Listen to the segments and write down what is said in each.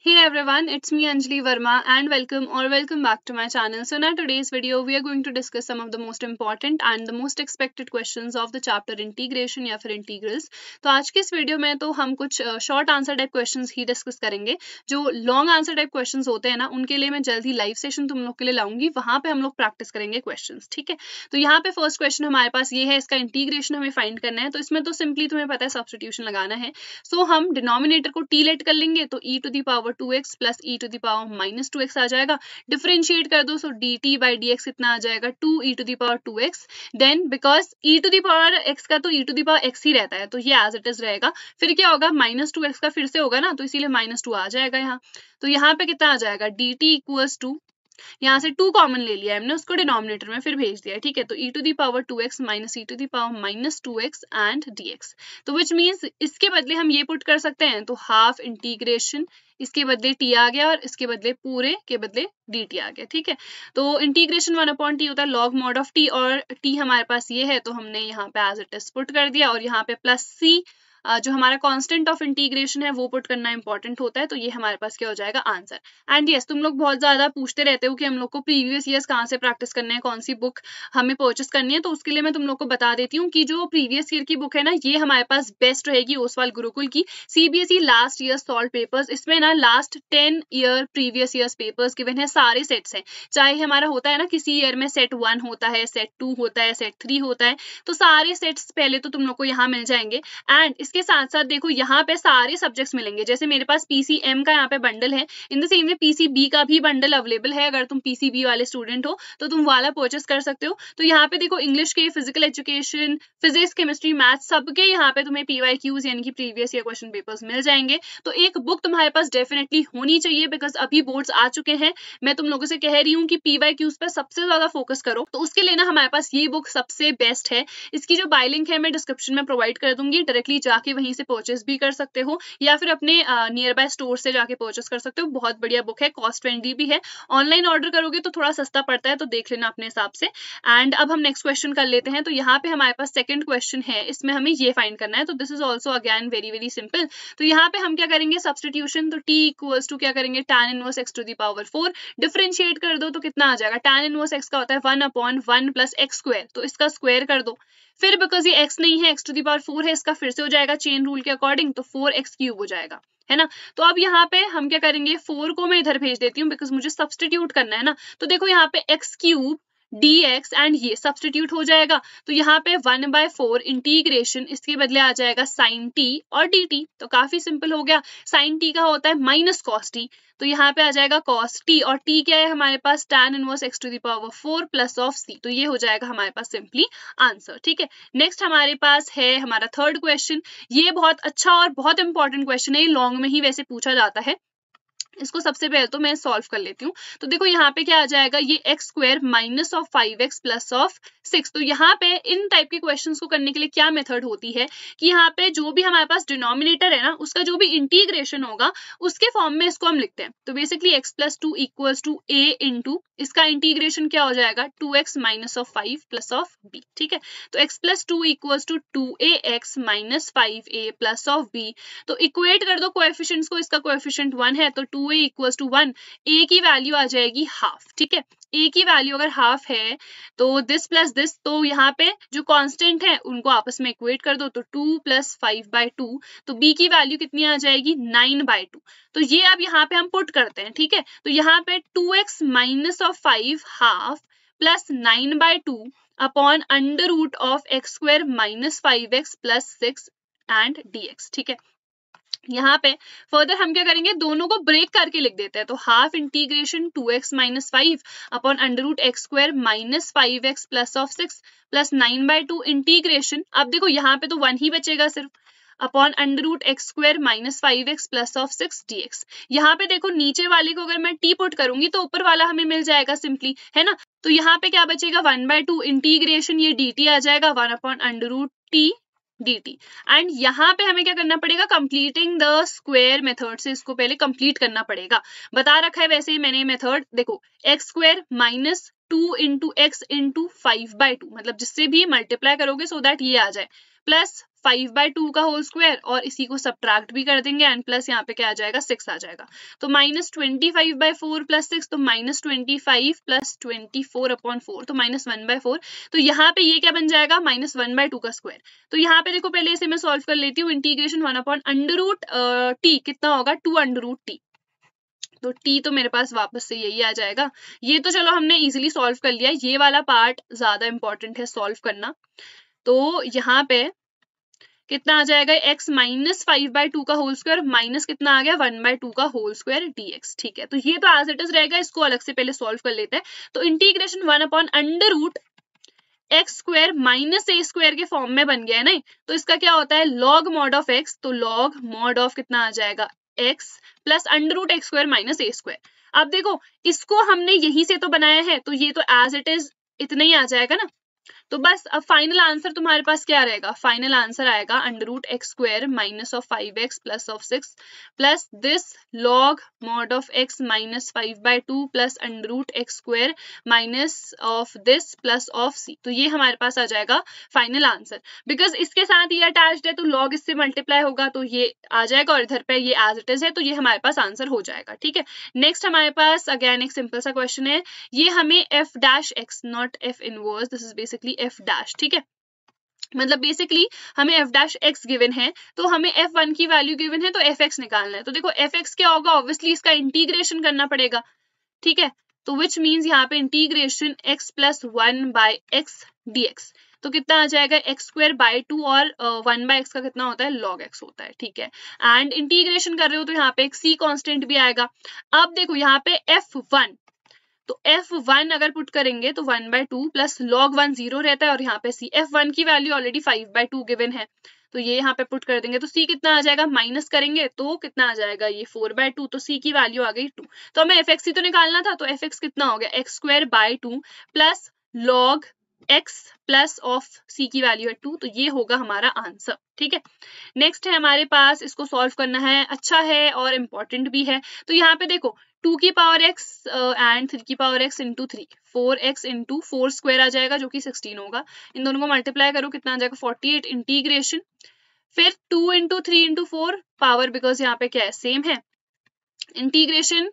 Hey everyone, it's me Anjali Verma and welcome or welcome back to my channel. So in our today's video, we are going to discuss some of the most important and the most expected questions of the chapter integration या फिर integrals. तो आज के इस video में तो हम कुछ short answer type questions ही discuss करेंगे जो long answer type questions होते हैं ना उनके लिए मैं जल्द ही live session तुम लोग के लिए लाऊंगी वहां पे हम लोग practice करेंगे questions ठीक है तो यहाँ पे first question हमारे पास ये है इसका integration हमें find करना है तो इसमें तो simply तुम्हें पता है substitution लगाना है सो so, हम denominator को t लेट कर लेंगे तो e to the power power two x plus E to the power minus two x आ जाएगा डिफ्रेंशिएट कर दो so D T by D X इतना आ जाएगा two E to the power two x then because E to the power x का तो E to the power x ही रहता है तो ये एज इट इज रहेगा फिर क्या होगा माइनस टू एक्स का फिर से होगा ना तो इसीलिए माइनस टू आ जाएगा यहाँ तो यहाँ पे कितना आ जाएगा डी टी इक्वल्स टू यहाँ से टू कॉमन ले लिया हमने उसको डिनोमिनेटर में फिर भेज दिया ठीक है तो E to the power two x minus E to the power minus two x and D x तो विच मीन्स इसके बदले हम ये पुट कर सकते हैं तो हाफ इंटीग्रेशन इसके बदले टी आ गया और इसके बदले पूरे के बदले डी टी आ गया ठीक है तो इंटीग्रेशन वन अपॉन टी होता है लॉग मॉड ऑफ टी और टी हमारे पास ये है तो हमने यहाँ पे एज इट इज पुट कर दिया और यहाँ पे प्लस सी जो हमारा कॉन्स्टेंट ऑफ इंटीग्रेशन है वो पुट करना इंपॉर्टेंट होता है तो ये हमारे पास क्या हो जाएगा आंसर एंड यस तुम लोग बहुत ज्यादा पूछते रहते हो कि हम लोग को प्रीवियस ईयर कहाँ से प्रैक्टिस करना है कौन सी बुक हमें परचेस करनी है तो उसके लिए मैं तुम लोग को बता देती हूँ कि जो प्रीवियस ईयर की बुक है ना ये हमारे पास बेस्ट रहेगी ओसवाल गुरुकुल की CBSE last year solve papers इसमें ना last ten year previous year papers given है सारे सेट्स हैं चाहे हमारा होता है ना किसी ईयर में सेट वन होता है सेट टू होता है सेट थ्री होता है तो सारे सेट्स पहले तो तुम लोग को यहाँ मिल जाएंगे एंड इसके साथ साथ देखो यहाँ पे सारे सब्जेक्ट्स मिलेंगे जैसे मेरे पास पीसीएम का यहाँ पे बंडल है in the same way PCB का भी बंडल अवेलेबल है अगर तुम पीसीबी वाले स्टूडेंट हो तो तुम वाला परचेस कर सकते हो तो यहाँ पे देखो इंग्लिश के physical education physics chemistry maths सबके यहाँ पे तुम्हें पीवाई क्यूज यानी कि प्रीवियस ईयर क्वेश्चन पेपर्स मिल जाएंगे तो एक बुक तुम्हारे पास डेफिनेटली होनी चाहिए बिकॉज अभी बोर्ड्स आ चुके हैं मैं तुम लोगों से कह रही हूँ कि पीवाई क्यूज पर सबसे ज्यादा फोकस करो तो उसके लिए ना हमारे पास ये बुक सबसे बेस्ट है इसकी जो बाइलिंक है मैं डिस्क्रिप्शन में प्रोवाइड कर दूंगी डायरेक्टली जा जाके वहीं से परचेस भी कर सकते हो या फिर अपने नियर बाय स्टोर से जाके परचेस कर सकते हो बहुत बढ़िया बुक है कॉस्ट फ्रेंडली भी है ऑनलाइन ऑर्डर करोगे तो थोड़ा सस्ता पड़ता है तो देख लेना अपने हिसाब से एंड अब हम नेक्स्ट क्वेश्चन कर लेते हैं तो यहाँ पे हमारे पास सेकंड क्वेश्चन है इसमें हमें ये फाइंड करना है तो this is also again very very simple तो यहाँ पे हम क्या करेंगे सब्सटीट्यूशन तो टी इक्वल्स टू क्या करेंगे tan inverse x to the power four differentiate कर दो तो कितना आ जाएगा टेन इनवर्स एक्स का होता है one upon one plus x square तो इसका स्क्वायर कर दो फिर बिकॉज ये x नहीं है x to the power four है इसका फिर से हो जाएगा चेन रूल के अकॉर्डिंग तो फोर एक्स क्यूब हो जाएगा है ना तो अब यहाँ पे हम क्या करेंगे फोर को मैं इधर भेज देती हूँ बिकॉज मुझे सब्सटीट्यूट करना है ना तो देखो यहाँ पे x cube D X and ये सब्सटीट्यूट हो जाएगा तो यहाँ पे वन बाय फोर इंटीग्रेशन इसके बदले आ जाएगा साइन टी और डी टी तो काफी सिंपल हो गया साइन टी का होता है माइनस कॉस टी तो यहाँ पे आ जाएगा कॉस टी और टी क्या है हमारे पास tan inverse x to the power four plus of सी तो ये हो जाएगा हमारे पास सिंपली आंसर ठीक है नेक्स्ट हमारे पास है हमारा थर्ड क्वेश्चन ये बहुत अच्छा और बहुत इंपॉर्टेंट क्वेश्चन है ये लॉन्ग में ही वैसे पूछा जाता है इसको सबसे पहले तो मैं सॉल्व कर लेती हूँ तो देखो यहाँ पे क्या आ जाएगा ये x square minus of five x plus of six तो यहाँ पे इन टाइप के क्वेश्चंस को करने के लिए क्या मेथड होती है कि यहाँ पे जो भी हमारे पास डिनोमिनेटर है ना उसका जो भी इंटीग्रेशन होगा उसके फॉर्म में इसको हम लिखते हैं तो basically x plus two equals to A into इसका इंटीग्रेशन क्या हो जाएगा two x minus of five plus of B ठीक है तो x plus two equals to two A x minus five A plus of B तो equate कर दो कोएफिशिएंट्स को इसका कोएफिशिएंट वन है तो two two A equals to one A की वैल्यू आ जाएगी हाफ ठीक है ए की वैल्यू अगर हाफ है तो दिस प्लस दिस तो यहाँ पे जो कांस्टेंट है उनको आपस में इक्वेट कर दो तो two plus five by two तो बी की वैल्यू कितनी आ जाएगी नाइन बाय टू तो ये अब यहाँ पे हम पुट करते हैं ठीक है तो यहाँ पे two x minus of five half plus nine by two upon under root of x square minus five x plus six and D x ठीक है यहाँ पे फर्दर हम क्या करेंगे दोनों को ब्रेक करके लिख देते हैं तो half integration two x minus five upon under root x square minus five x plus of six plus nine by two integration अब देखो यहाँ पे तो वन ही बचेगा सिर्फ upon under root x square minus five x plus of six D x यहाँ पे देखो नीचे वाले को अगर मैं टी पुट करूंगी तो ऊपर वाला हमें मिल जाएगा सिंपली है ना तो यहाँ पे क्या बचेगा वन बाय टू इंटीग्रेशन ये डी टी आ जाएगा one upon under root T dt and यहाँ पे हमें क्या करना पड़ेगा कंप्लीटिंग द स्क्वेयर मेथड से इसको पहले कंप्लीट करना पड़ेगा बता रखा है वैसे ही मैंने मेथड देखो x square minus two into x into five by two मतलब जिससे भी मल्टीप्लाई करोगे सो so दैट ये आ जाए प्लस फाइव बाई टू का होल स्क्वायर और इसी को सब्ट्रैक्ट भी कर देंगे एंड प्लस यहाँ पे क्या आ जाएगा सिक्स आ जाएगा तो minus twenty five by four plus six तो minus twenty five plus twenty four upon four तो माइनस वन बाय फोर तो यहाँ पे ये क्या बन जाएगा माइनस वन बाय टू का स्क्वायर तो यहाँ पे देखो पहले इसे मैं सॉल्व कर लेती हूँ integration one upon under root T कितना होगा टू अंडर रूट टी तो टी तो मेरे पास वापस से यही आ जाएगा ये तो चलो हमने इजिली सॉल्व कर लिया ये वाला पार्ट ज्यादा इंपॉर्टेंट है सॉल्व करना तो यहाँ पे कितना आ जाएगा x minus five by two का होल स्क्वायर माइनस कितना आ गया वन बाय टू का होल स्क्वायर dx ठीक है तो ये तो एज इट इज रहेगा इसको अलग से पहले सॉल्व कर लेते हैं तो integration one upon under root x square minus A square के फॉर्म में बन गया है नहीं तो इसका क्या होता है लॉग मॉड ऑफ एक्स तो लॉग मॉड ऑफ कितना आ जाएगा x plus under root x square minus A square अब देखो इसको हमने यहीं से तो बनाया है तो ये तो एज इट इज इतना ही आ जाएगा ना तो बस अब फाइनल आंसर तुम्हारे पास क्या रहेगा फाइनल आंसर आएगा under root x square minus of five x plus of six plus this log mod of x minus five by two plus under root x square minus of this plus of सी तो ये हमारे पास आ जाएगा final answer because इसके साथ ये attach है तो log इससे मल्टीप्लाई होगा तो ये आ जाएगा और इधर पे ये एज इट इज है तो ये हमारे पास आंसर हो जाएगा ठीक है नेक्स्ट हमारे पास अगेन एक सिंपल सा क्वेश्चन है ये हमें F dash x not F inverse this is basically F dash ठीक है मतलब बेसिकली हमें एफ डैश एक्स गिवन है तो हमें एफ वन की वैल्यू गिवन है तो एफ एक्स निकालना है तो देखो एफ एक्स क्या होगा ऑब्वियसली इसका इंटीग्रेशन करना पड़ेगा ठीक है तो विच मीन्स यहाँ पे integration x plus one by x D x तो कितना आ जाएगा एक्स स्क्वायर बाय टू और वन बाय एक्स का कितना होता है लॉग एक्स होता है ठीक है एंड इंटीग्रेशन कर रहे हो तो यहाँ पे एक सी कांस्टेंट भी आएगा अब देखो यहाँ पे एफ वन तो एफ वन अगर पुट करेंगे तो one by two plus log one zero रहता है और यहाँ पे सी एफ वन की value already five by two given है तो ये यहाँ पे पुट कर देंगे तो सी कितना आ जाएगा माइनस करेंगे तो कितना आ जाएगा ये फोर बाय टू तो सी की वैल्यू आ गई टू तो हमें एफ एक्स ही तो निकालना था तो एफ एक्स कितना हो गया x square by two plus log x plus of C की वैल्यू है टू तो ये होगा हमारा आंसर ठीक है नेक्स्ट है हमारे पास इसको सॉल्व करना है अच्छा है और इम्पोर्टेंट भी है तो यहाँ पे देखो टू की पावर एक्स एंड थ्री की power x into three four x into four square आ जाएगा जो कि सिक्सटीन होगा इन दोनों को मल्टीप्लाई करो कितना आ जाएगा फोर्टी एट इंटीग्रेशन फिर two into three into four power because यहाँ पे क्या है सेम है integration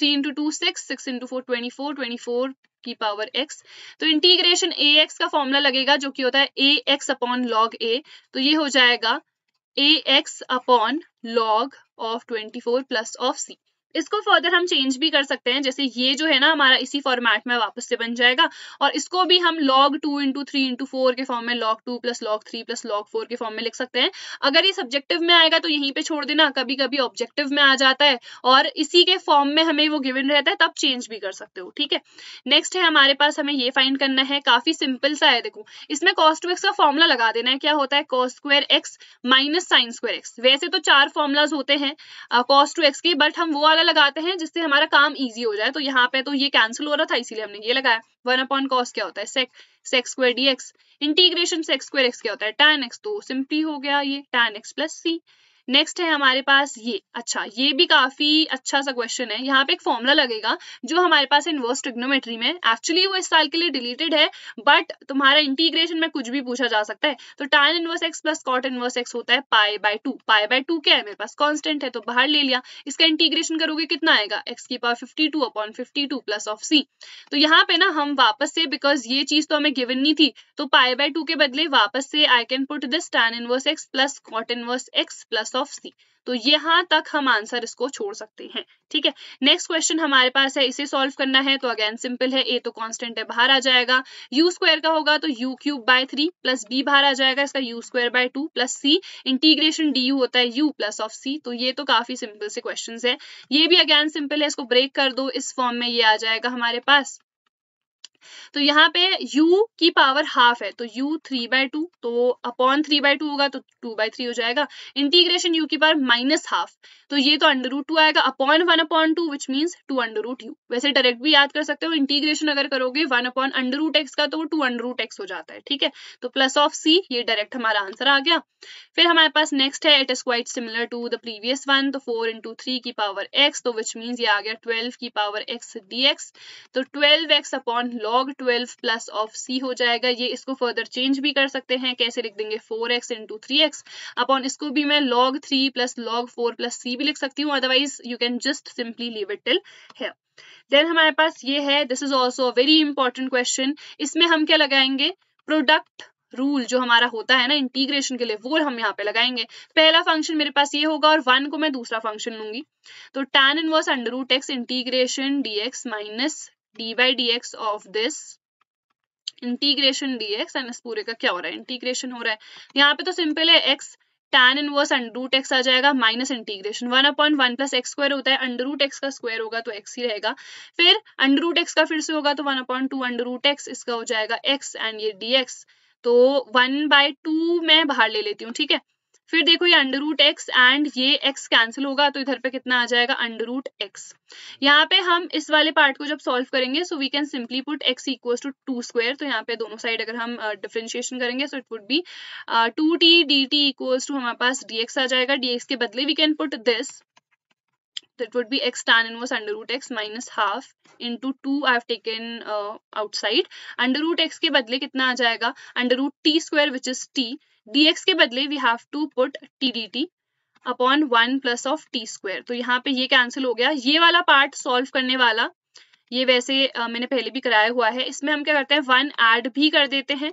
three into two six six into four twenty four twenty four की पावर x तो इंटीग्रेशन ए एक्स का फॉर्मूला लगेगा जो कि होता है A x upon log A तो ये हो जाएगा A x upon log of twenty four plus of C इसको फर्दर हम चेंज भी कर सकते हैं जैसे ये जो है ना हमारा इसी फॉर्मेट में वापस से बन जाएगा और इसको भी हम log two into three into four के फॉर्म में log two plus log three plus log four के फॉर्म में लिख सकते हैं अगर ये सब्जेक्टिव में आएगा तो यहीं पे छोड़ देना कभी कभी ऑब्जेक्टिव में आ जाता है और इसी के फॉर्म में हमें वो गिवन रहता है तब चेंज भी कर सकते हो ठीक है नेक्स्ट है हमारे पास हमें ये फाइंड करना है काफी सिंपल सा है देखो इसमें कॉस्ट टू एक्स का फॉर्मुला लगा देना है क्या होता है cos square x minus sine square x वैसे तो चार फॉर्मुलाज होते हैं कॉस्ट टू एक्स के बट हम वो वाला लगाते हैं जिससे हमारा काम इजी हो जाए तो यहाँ पे तो ये कैंसिल हो रहा था इसीलिए हमने ये लगाया वन अपॉन कॉस क्या होता है sec sec square D X integration sec square x क्या होता है टैन एक्स तो सिंपली हो गया ये tan x plus C next है हमारे पास ये अच्छा ये भी काफी अच्छा सा क्वेश्चन है यहाँ पे एक फॉर्मूला लगेगा जो हमारे पास इनवर्स ट्रिग्नोमेट्री में एक्चुअली वो इस साल के लिए डिलीटेड है बट तुम्हारा इंटीग्रेशन में कुछ भी पूछा जा सकता है तो tan inverse x plus cot inverse x होता है pi by two pi by two क्या है मेरे पास कॉन्स्टेंट है तो बाहर ले लिया इसका इंटीग्रेशन करोगे कितना आएगा एक्स की power fifty two upon fifty two plus of सी तो यहाँ पे ना हम वापस से बिकॉज ये चीज तो हमें गिवन नहीं थी तो पाए बाय टू के बदले वापस से I can put this tan inverse x plus cot inverse x plus of सी तो यहां तक हम आंसर इसको छोड़ सकते हैं ठीक है नेक्स्ट क्वेश्चन हमारे पास है इसे सॉल्व करना है तो अगेन सिंपल है ए तो कांस्टेंट है बाहर आ जाएगा यू स्क्वायर का होगा तो u cube by three plus b बाहर आ जाएगा इसका u square by two plus c integration d होता है यू प्लस ऑफ सी तो ये तो काफी सिंपल से क्वेश्चन है ये भी अगेन सिंपल है इसको ब्रेक कर दो इस फॉर्म में ये आ जाएगा हमारे पास तो यहाँ पे u की पावर हाफ है तो u थ्री बाय टू तो अपॉन थ्री बाय टू होगा तो टू बाय थ्री हो जाएगा इंटीग्रेशन u की पावर माइनस हाफ तो ये तो अंडर रूट टू आएगा upon one upon two which means two under root u वैसे डायरेक्ट भी याद कर सकते हो इंटीग्रेशन अगर करोगे one upon under root x का तो वो टू अंडर रूट एक्स हो जाता है ठीक है तो प्लस ऑफ सी ये डायरेक्ट हमारा आंसर आ गया फिर हमारे पास नेक्स्ट है it is quite similar to the previous one तो फोर इंटू थ्री की पावर एक्स तो विच मीन्स ये आ गया ट्वेल्व की पावर एक्स डी एक्स तो twelve x upon log 12 plus of c हो जाएगा ये इसको फर्दर चेंज भी कर सकते हैं कैसे लिख देंगे 4x x into three upon इसको भी मैं log three plus log four plus c भी लिख सकती हूँ otherwise you can just simply leave it till है देन हमारे पास ये है this is also very important question इसमें हम क्या लगाएंगे प्रोडक्ट रूल जो हमारा होता है ना इंटीग्रेशन के लिए वो हम यहाँ पे लगाएंगे पहला फंक्शन मेरे पास ये होगा और वन को मैं दूसरा फंक्शन लूंगी तो tan inverse under root x integration d x minus d by D x of this integration dx and इस पूरे का क्या हो रहा है इंटीग्रेशन हो रहा है यहाँ पे तो सिंपल है x tan inverse root x आ जाएगा minus integration one upon one plus x square होता है रूट एक्स का स्क्वायर होगा तो एक्स ही रहेगा फिर अंडर रूट एक्स का फिर से होगा तो one upon two under root x इसका हो जाएगा एक्स एंड ये डी एक्स तो वन बाय टू मैं बाहर ले लेती हूँ ठीक है फिर देखो ये अंडर रूट एक्स एंड ये एक्स कैंसिल होगा तो इधर पे कितना आ जाएगा अंडर रूट एक्स यहाँ पे हम इस वाले पार्ट को जब सॉल्व करेंगे so we can simply put x equal to two square तो यहाँ पे दोनों साइड अगर हम डिफ्रेंशिएशन uh, करेंगे so it would be two t d t equals to हमारे पास डी एक्स आ जाएगा डी एक्स के बदले we can put this it would be x tan inverse under root x minus half into two I taken uh, outside under root x के बदले कितना आ जाएगा under root t square which is t dx के बदले we have to put t d t upon one plus of t square तो यहाँ पे ये कैंसिल हो गया ये वाला पार्ट सॉल्व करने वाला ये वैसे आ, मैंने पहले भी कराया हुआ है इसमें हम क्या करते हैं वन ऐड भी कर देते हैं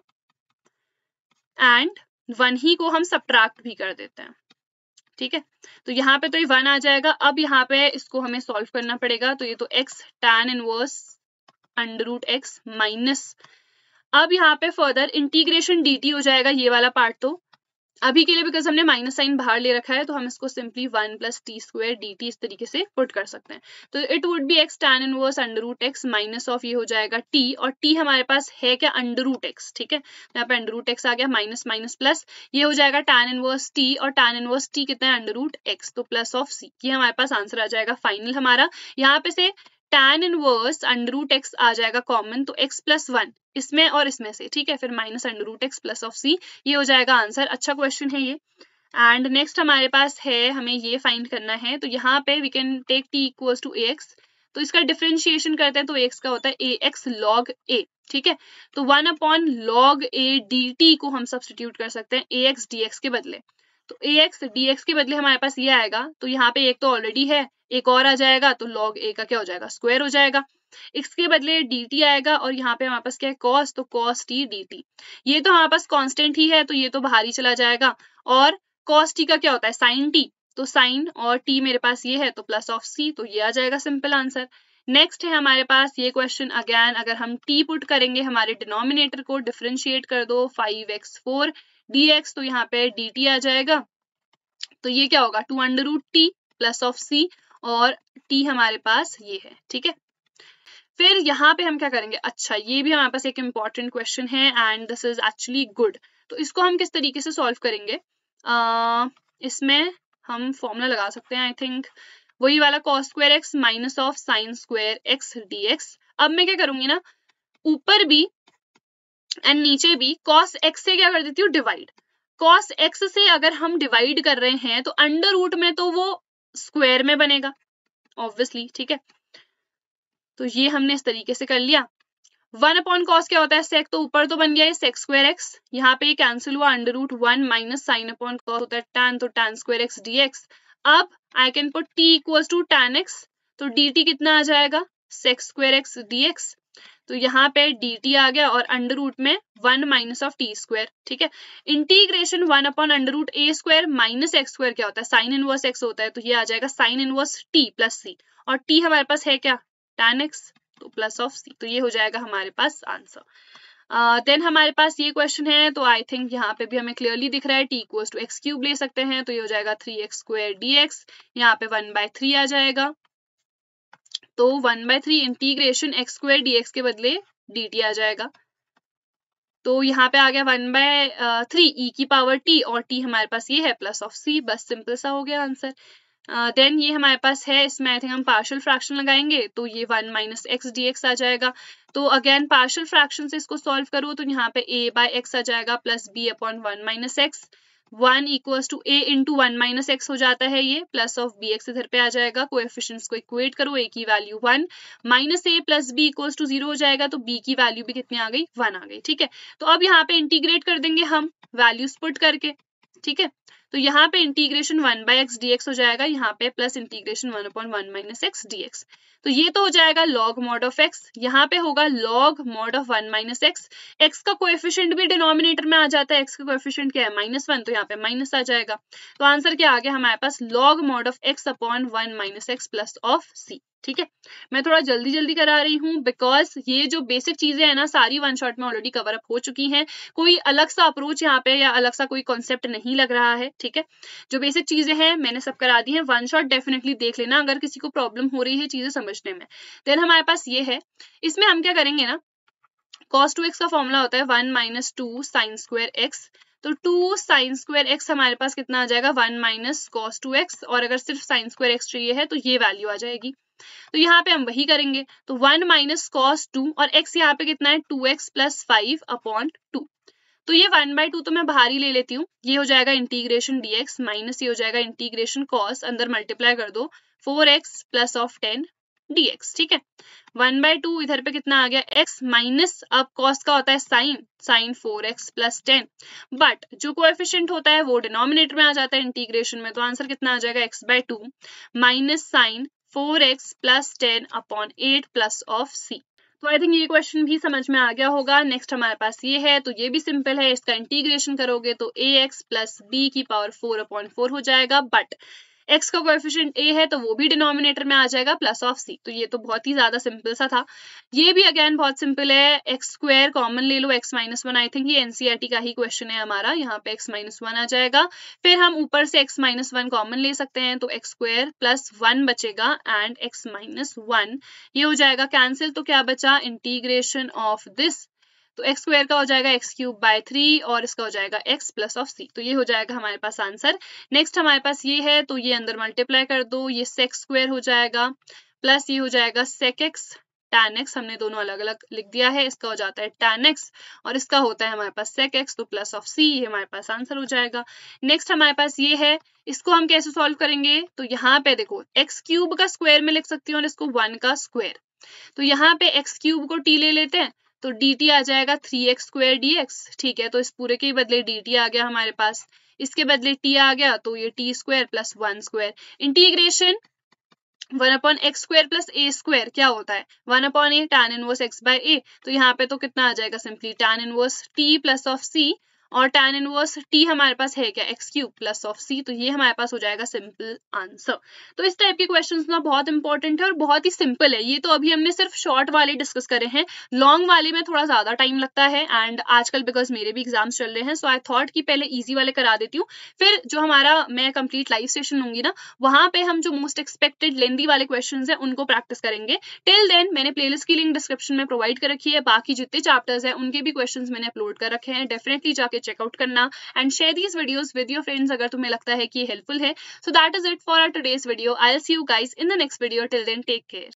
एंड वन ही को हम सब्ट्रैक्ट भी कर देते हैं ठीक है तो यहाँ पे तो ये वन आ जाएगा अब यहाँ पे इसको हमें सॉल्व करना पड़ेगा तो ये तो x tan inverse under root x minus अब यहाँ पे फर्दर इंटीग्रेशन डी हो जाएगा ये वाला पार्ट तो अभी के लिए बिकॉज हमने माइनस साइन बाहर ले रखा है तो हम इसको simply one plus t square d t इस तरीके से पुट कर सकते हैं तो it would be x tan inverse under root x minus of ये हो जाएगा टी और टी हमारे पास है क्या अंडर रूट एक्स ठीक है तो यहाँ पे अंडर रूट एक्स आ गया माइनस माइनस प्लस ये हो जाएगा टैन इनवर्स टी और टैन इनवर्स टी कितना है अंडर रूट एक्स तो प्लस ऑफ सी ये हमारे पास आंसर आ जाएगा फाइनल हमारा यहाँ पे से tan inverse under root x आ जाएगा कॉमन तो एक्स प्लस वन इसमें और इसमें से ठीक है फिर minus under root x plus of c ये हो जाएगा आंसर अच्छा क्वेश्चन है ये एंड नेक्स्ट हमारे पास है हमें ये फाइंड करना है तो यहाँ पे we can take t equals to A x तो इसका डिफ्रेंशिएशन करते हैं तो एक्स का होता है ए एक्स लॉग ए ठीक है तो one upon log a d t को हम सब्सटीट्यूट कर सकते हैं ए एक्स डी एक्स के बदले तो ए एक्स डी एक्स के बदले हमारे पास ये आएगा तो यहाँ पे एक तो ऑलरेडी है एक और आ जाएगा तो लॉग ए का क्या हो जाएगा स्क्वायर हो जाएगा एक्स के बदले डी टी आएगा और यहाँ पे हमारे पास क्या है कॉस तो कॉस टी डी टी ये तो हमारे पास कॉन्स्टेंट ही है तो ये तो बाहर ही चला जाएगा और कॉस टी का क्या होता है साइन टी तो साइन और टी मेरे पास ये है तो प्लस ऑफ सी तो ये आ जाएगा सिंपल आंसर नेक्स्ट है हमारे पास ये क्वेश्चन अगेन अगर हम टी पुट करेंगे हमारे डिनोमिनेटर को डिफ्रेंशिएट कर दो five x four d x तो यहाँ पे डी टी आ जाएगा तो ये क्या होगा two under root t plus of c और टी हमारे पास ये है ठीक है फिर यहाँ पे हम क्या करेंगे अच्छा ये भी हमारे पास एक इम्पॉर्टेंट क्वेश्चन है and this is actually good तो इसको हम किस तरीके से सॉल्व करेंगे uh, इसमें हम फॉर्मूला लगा सकते हैं आई थिंक वही वाला cos square x minus of sine square x D x अब मैं क्या करूंगी ना ऊपर भी एंड नीचे भी कॉस एक्स से क्या कर देती हूँ डिवाइड कॉस एक्स से अगर हम डिवाइड कर रहे हैं तो अंडर रूट में तो वो स्क्वेयर में बनेगा ऑब्वियसली ठीक है तो ये हमने इस तरीके से कर लिया वन अपॉन कॉस क्या होता है सेक तो ऊपर तो बन गया सेक्स स्क्वायर एक्स यहाँ पे कैंसिल हुआ under root one minus sine upon cos होता है टेन तो tan square x D x अब I can put t equal to tan x तो डी टी कितना आ जाएगा sec square x D x तो यहाँ पे डी टी आ गया और अंडर रूट में one minus of t square ठीक है integration one upon under root a square minus x square क्या होता है साइन इनवर्स एक्स होता है तो ये आ जाएगा sine inverse t plus c और टी हमारे पास है क्या टेन एक्स तो प्लस ऑफ सी तो ये हो जाएगा हमारे पास आंसर देन uh, हमारे पास ये क्वेश्चन है तो आई थिंक यहाँ पे भी हमें क्लियरली दिख रहा है t equals to x cube ले सकते हैं तो ये हो जाएगा three x square D x यहाँ पे वन बाय थ्री आ जाएगा तो one by three integration x square dx के बदले डी आ जाएगा तो यहाँ पे आ गया वन बाय थ्री ई की पावर टी और टी हमारे पास ये है प्लस ऑफ सी बस सिंपल सा हो गया आंसर देन uh, ये हमारे पास है इसमें आई थिंक हम पार्शियल फ्रैक्शन लगाएंगे तो ये one minus x D x आ जाएगा तो अगेन पार्शियल फ्रैक्शन से इसको सॉल्व करो तो यहाँ पे ए बाय एक्स आ जाएगा plus b upon one minus x one equals to A into one minus x हो जाता है ये प्लस ऑफ बी एक्स इधर पे आ जाएगा को एफिशियंस को इक्वेट करो ए की value one minus a plus b equals to zero हो जाएगा तो बी की वैल्यू भी कितनी आ गई वन आ गई ठीक है तो अब यहाँ पे इंटीग्रेट कर देंगे हम वैल्यूज पुट करके ठीक है तो यहाँ पे integration one by x dx हो जाएगा यहाँ पे plus integration one upon one minus x dx तो ये तो हो जाएगा लॉग मॉड ऑफ एक्स यहाँ पे होगा log mod of one minus x x का कोएफिशिएंट भी डिनोमिनेटर में आ जाता है एक्स का कोएफिशिएंट क्या है माइनस वन तो यहाँ पे माइनस आ जाएगा तो आंसर क्या आ गया हमारे पास log mod of x upon one minus x plus of c ठीक है मैं थोड़ा जल्दी जल्दी करा रही हूँ बिकॉज ये जो बेसिक चीजें है ना सारी वन शॉट में ऑलरेडी कवर अप हो चुकी है कोई अलग सा अप्रोच यहाँ पे या अलग सा कोई कॉन्सेप्ट नहीं लग रहा है ठीक है जो बेसिक चीजें हैं मैंने सब करा दी है वन शॉट डेफिनेटली देख लेना अगर किसी को प्रॉब्लम हो रही है चीजें समझने में देन हमारे पास ये है इसमें हम क्या करेंगे ना कॉस टू एक्स का फॉर्मूला होता है one minus two sine square x तो टू साइन स्क्वायर एक्स हमारे पास कितना आ जाएगा one minus cos two x और अगर सिर्फ साइन स्क्वायर एक्स चाहिए है तो ये वैल्यू आ जाएगी तो यहाँ पे हम वही करेंगे तो वन माइनस कॉस टू और एक्स यहाँ पे कितना है two x plus five upon two तो ये वन बाय टू तो मैं बाहर ही ले लेती हूँ ये हो जाएगा इंटीग्रेशन डीएक्स माइनस ये हो जाएगा इंटीग्रेशन कॉस अंदर मल्टीप्लाई कर दो four x plus of ten dx ठीक है वन बाय टू इधर पे कितना आ गया एक्स माइनस अब कॉस का होता है sine sine four x plus ten but जो कोएफिशिएंट होता है वो डिनोमिनेटर में आ जाता है इंटीग्रेशन में तो आंसर कितना आ जाएगा x by two minus sine four x plus ten upon eight plus of सी तो आई थिंक ये क्वेश्चन भी समझ में आ गया होगा नेक्स्ट हमारे पास ये है तो ये भी सिंपल है इसका इंटीग्रेशन करोगे तो ए एक्स प्लस बी की पावर फोर अपॉइंट फोर हो जाएगा बट एक्स का कोएफिशिएंट a है तो वो भी डिनोमिनेटर में आ जाएगा प्लस ऑफ सी तो ये तो बहुत ही ज्यादा सिंपल सा था ये भी अगेन बहुत सिंपल है एक्स स्क्वायर कॉमन ले लो x minus one I think ये एनसीआरटी e का ही क्वेश्चन है हमारा यहाँ पे एक्स माइनस वन आ जाएगा फिर हम ऊपर से एक्स माइनस वन कॉमन ले सकते हैं तो एक्स स्क्वायर प्लस वन बचेगा एंड एक्स माइनस वन ये हो जाएगा कैंसिल तो क्या बचा इंटीग्रेशन ऑफ दिस तो एक्स स्क्वायर का हो जाएगा एक्स क्यूब बाय थ्री और इसका हो जाएगा एक्स प्लस ऑफ सी तो ये हो जाएगा हमारे पास आंसर नेक्स्ट हमारे पास ये है तो ये अंदर मल्टीप्लाई कर दो ये सेक्स स्क्वायर हो जाएगा प्लस ये हो जाएगा सेक एक्स टैन एक्स हमने दोनों अलग अलग लिख दिया है इसका हो जाता है टैन एक्स और इसका होता है हमारे पास सेक एक्स तो प्लस ऑफ सी ये हमारे पास आंसर हो जाएगा नेक्स्ट हमारे पास ये है इसको हम कैसे सॉल्व करेंगे तो यहाँ पे देखो एक्स क्यूब का स्क्वायर में लिख सकती हूँ और इसको वन का स्क्वायर तो यहाँ पे एक्स क्यूब को टी ले लेते हैं तो dt आ जाएगा three x square D x ठीक है तो इस पूरे के बदले dt टी आ गया हमारे पास इसके बदले टी आ गया तो ये t square plus one square integration one upon x square plus a square क्या होता है one upon a tan inverse x by a तो यहाँ पे तो कितना आ जाएगा simply tan inverse t plus of c और tan इनवर्स t हमारे पास है क्या x cube plus of c तो ये हमारे पास हो जाएगा सिंपल आंसर तो इस टाइप के क्वेश्चन ना बहुत इंपॉर्टेंट है और बहुत ही सिंपल है ये तो अभी हमने सिर्फ शॉर्ट वाले डिस्कस करे हैं लॉन्ग वाले में थोड़ा ज्यादा टाइम लगता है एंड आजकल बिकॉज मेरे भी एग्जाम्स चल रहे हैं सो आई थॉट कि पहले ईजी वाले करा देती हूँ फिर जो हमारा मैं कंप्लीट लाइव सेशन लूंगी ना वहां पर हम जो मोस्ट एक्सपेक्टेड लेंदी वाले क्वेश्चन है उनको प्रैक्टिस करेंगे टिल देन मैंने प्लेलिस्ट की लिंक डिस्क्रिप्शन में प्रोवाइड कर रखी है बाकी जितने चैप्टर्स है उनके भी क्वेश्चन मैंने अपलोड कर रखे हैं डेफिनेटली जाके चेकआउट करना and share these videos with your friends अगर तुम्हें लगता है कि हेल्पफुल है so that is it for our today's video I'll see you guys in the next video till then take care